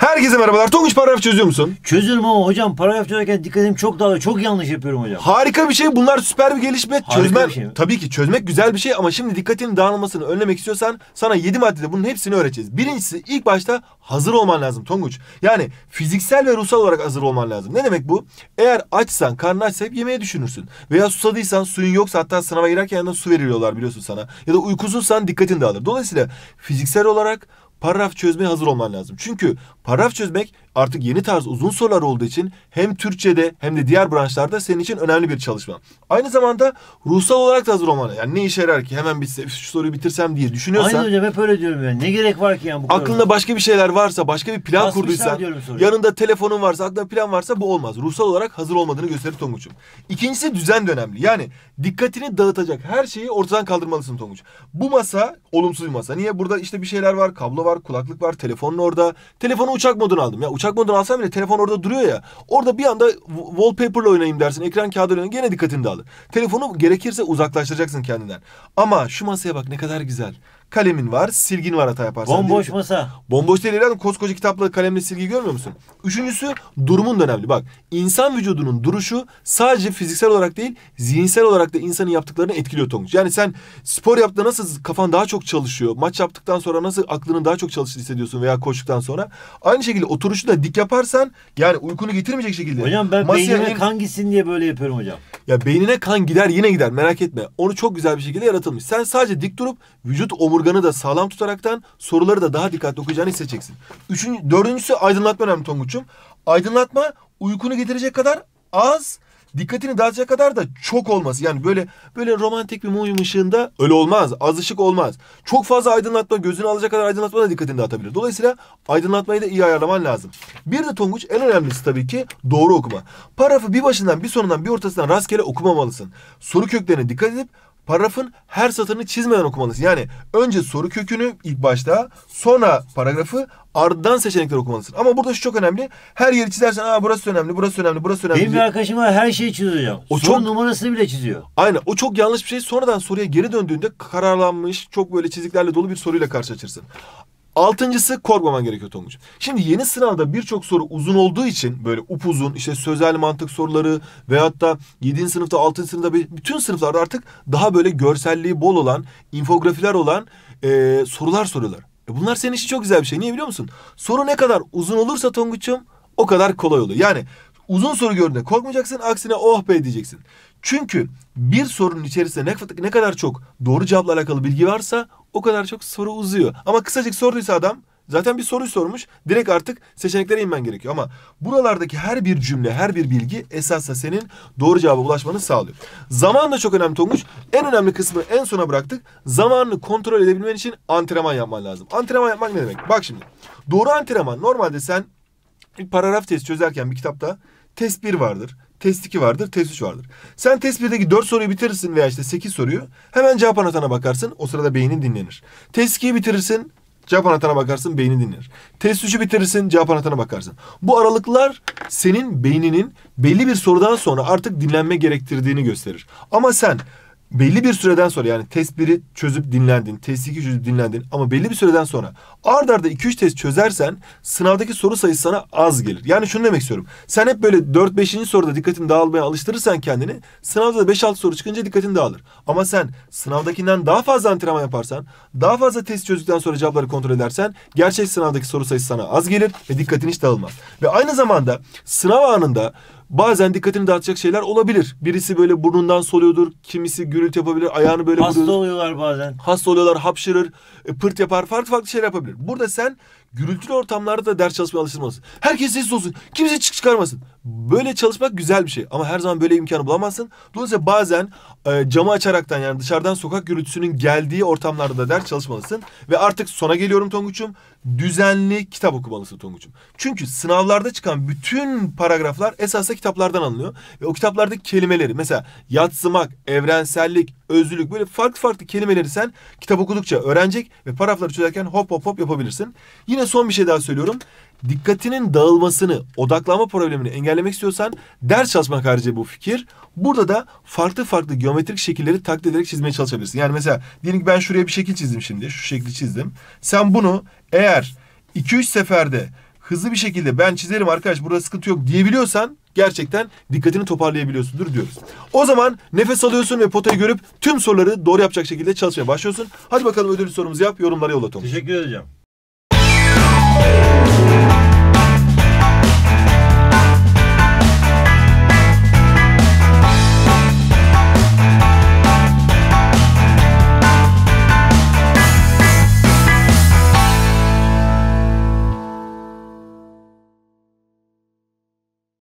Herkese merhabalar. Tonguç paragraf çözüyor musun? Çözüyorum ama hocam paragraf çözerken dikkatim çok dağılıyor. Çok yanlış yapıyorum hocam. Harika bir şey. Bunlar süper bir gelişme. Harika Çözmen, bir şey mi? tabii ki çözmek güzel bir şey ama şimdi dikkatinin dağılmasını önlemek istiyorsan sana 7 maddede bunun hepsini öğreteceğiz. Birincisi ilk başta hazır olman lazım Tonguç. Yani fiziksel ve ruhsal olarak hazır olman lazım. Ne demek bu? Eğer açsan, karnın açsa hep yemeği düşünürsün. Veya susadıysan, suyun yoksa hatta sınava girerken yanında su veriliyorlar biliyorsun sana. Ya da uykusuzsan dikkatin dağılır. Dolayısıyla fiziksel olarak, paragraf çözmeye hazır olman lazım. Çünkü paragraf çözmek artık yeni tarz uzun sorular olduğu için hem Türkçe'de hem de diğer branşlarda senin için önemli bir çalışma. Aynı zamanda ruhsal olarak da hazır olmana. Yani ne işe yarar ki hemen bir şu soruyu bitirsem diye düşünüyorsan. Aynen hocam hep öyle diyorum ben Ne gerek var ki yani bu kadar? Aklında başka bir şeyler varsa, başka bir plan Basmışlar kurduysan, yanında telefonun varsa, aklında plan varsa bu olmaz. Ruhsal olarak hazır olmadığını gösterir Tonguç'um. İkincisi düzen de önemli. Yani dikkatini dağıtacak her şeyi ortadan kaldırmalısın Tonguç. Bu masa olumsuz bir masa. Niye? Burada işte bir şeyler var, kablo var, kulaklık var, telefonun orada. Telefonu uçak moduna aldım. Ya uçak modunu alsan bile telefon orada duruyor ya. Orada bir anda wallpaper'la oynayayım dersin. Ekran kağıdıyla oynayayım gene dikkatini dağılır. Telefonu gerekirse uzaklaştıracaksın kendinden. Ama şu masaya bak ne kadar güzel. Kalemin var, silgin var hata yaparsan. Bomboş değil masa. Bomboş değil lan koskoca kitapla kalemle silgi görmüyor musun? Üçüncüsü durumun önemli. Bak insan vücudunun duruşu sadece fiziksel olarak değil zihinsel olarak da insanın yaptıklarını etkiliyor Tonguç. Yani sen spor yaptığında nasıl kafan daha çok çalışıyor. Maç yaptıktan sonra nasıl aklının daha çok çalıştığını hissediyorsun veya koştuktan sonra. Aynı şekilde oturuşu da dik yaparsan yani uykunu getirmeyecek şekilde. Hocam ben Masaya beynime en... kan gitsin diye böyle yapıyorum hocam. Ya beynine kan gider yine gider merak etme. Onu çok güzel bir şekilde yaratılmış. Sen sadece dik durup vücut omurganı da sağlam tutaraktan soruları da daha dikkatli okuyacağını hissedeceksin. Üçüncü, dördüncüsü aydınlatma önemli Tonguç'um. Aydınlatma uykunu getirecek kadar az dikkatini dağıtacak kadar da çok olması. Yani böyle böyle romantik bir mum ışığında öyle olmaz. Az ışık olmaz. Çok fazla aydınlatma, gözünü alacak kadar aydınlatma da dikkatini dağıtabilir. Dolayısıyla aydınlatmayı da iyi ayarlaman lazım. Bir de Tonguç en önemlisi tabii ki doğru okuma. Paragrafı bir başından, bir sonundan, bir ortasından rastgele okumamalısın. Soru köklerine dikkat edip paragrafın her satırını çizmeden okumalısın. Yani önce soru kökünü ilk başta sonra paragrafı ardından seçenekler okumalısın. Ama burada şu çok önemli. Her yeri çizersen Aa, burası önemli, burası önemli, burası önemli. Benim bir diye- arkadaşım her şeyi çiziyor. O O Soru çok- numarasını bile çiziyor. Aynen o çok yanlış bir şey. Sonradan soruya geri döndüğünde kararlanmış çok böyle çiziklerle dolu bir soruyla karşılaşırsın. Altıncısı korkmaman gerekiyor Tonguç'um. Şimdi yeni sınavda birçok soru uzun olduğu için böyle upuzun işte sözel mantık soruları veyahut da 7. sınıfta 6. sınıfta bütün sınıflarda artık daha böyle görselliği bol olan infografiler olan e, sorular soruyorlar. E bunlar senin için çok güzel bir şey. Niye biliyor musun? Soru ne kadar uzun olursa Tonguç'um o kadar kolay oluyor. Yani uzun soru gördüğünde korkmayacaksın aksine oh be diyeceksin. Çünkü bir sorunun içerisinde ne, ne kadar çok doğru cevapla alakalı bilgi varsa o kadar çok soru uzuyor. Ama kısacık sorduysa adam zaten bir soruyu sormuş. Direkt artık seçeneklere inmen gerekiyor. Ama buralardaki her bir cümle, her bir bilgi esasla senin doğru cevaba ulaşmanı sağlıyor. Zaman da çok önemli Tonguç. En önemli kısmı en sona bıraktık. Zamanını kontrol edebilmen için antrenman yapman lazım. Antrenman yapmak ne demek? Bak şimdi. Doğru antrenman normalde sen bir paragraf testi çözerken bir kitapta Test 1 vardır. Test 2 vardır. Test 3 vardır. Sen test 1'deki 4 soruyu bitirirsin veya işte 8 soruyu. Hemen cevap anahtarına bakarsın. O sırada beynin dinlenir. Test 2'yi bitirirsin. Cevap anahtarına bakarsın beynin dinlenir. Test 3'ü bitirirsin cevap anahtarına bakarsın. Bu aralıklar senin beyninin belli bir sorudan sonra artık dinlenme gerektirdiğini gösterir. Ama sen belli bir süreden sonra yani test 1'i çözüp dinlendin, test 2 çözüp dinlendin ama belli bir süreden sonra ard arda 2-3 test çözersen sınavdaki soru sayısı sana az gelir. Yani şunu demek istiyorum. Sen hep böyle 4-5. soruda dikkatini dağılmaya alıştırırsan kendini sınavda da 5-6 soru çıkınca dikkatin dağılır. Ama sen sınavdakinden daha fazla antrenman yaparsan, daha fazla test çözdükten sonra cevapları kontrol edersen gerçek sınavdaki soru sayısı sana az gelir ve dikkatin hiç dağılmaz. Ve aynı zamanda sınav anında bazen dikkatini dağıtacak şeyler olabilir. Birisi böyle burnundan soluyordur, kimisi gürültü yapabilir, ayağını böyle Hasta vuruyordur. oluyorlar bazen. Hasta oluyorlar, hapşırır, e, pırt yapar, farklı farklı şeyler yapabilir. Burada sen Gürültülü ortamlarda da ders çalışmaya alışılmaz. Herkes sessiz olsun. Kimse çık çıkarmasın. Böyle çalışmak güzel bir şey. Ama her zaman böyle imkanı bulamazsın. Dolayısıyla bazen e, camı açaraktan yani dışarıdan sokak gürültüsünün geldiği ortamlarda da ders çalışmalısın. Ve artık sona geliyorum Tonguç'um. Düzenli kitap okumalısın Tonguç'um. Çünkü sınavlarda çıkan bütün paragraflar esasında kitaplardan alınıyor. Ve o kitaplardaki kelimeleri mesela yatsımak, evrensellik, özlülük böyle farklı farklı kelimeleri sen kitap okudukça öğrenecek ve paragrafları çözerken hop hop hop yapabilirsin. Yine yine son bir şey daha söylüyorum. Dikkatinin dağılmasını, odaklanma problemini engellemek istiyorsan ders çalışmak harici bu fikir. Burada da farklı farklı geometrik şekilleri taklit ederek çizmeye çalışabilirsin. Yani mesela diyelim ki ben şuraya bir şekil çizdim şimdi. Şu şekli çizdim. Sen bunu eğer 2-3 seferde hızlı bir şekilde ben çizerim arkadaş burada sıkıntı yok diyebiliyorsan gerçekten dikkatini toparlayabiliyorsundur diyoruz. O zaman nefes alıyorsun ve potayı görüp tüm soruları doğru yapacak şekilde çalışmaya başlıyorsun. Hadi bakalım ödüllü sorumuzu yap yorumlara yolla Teşekkür edeceğim.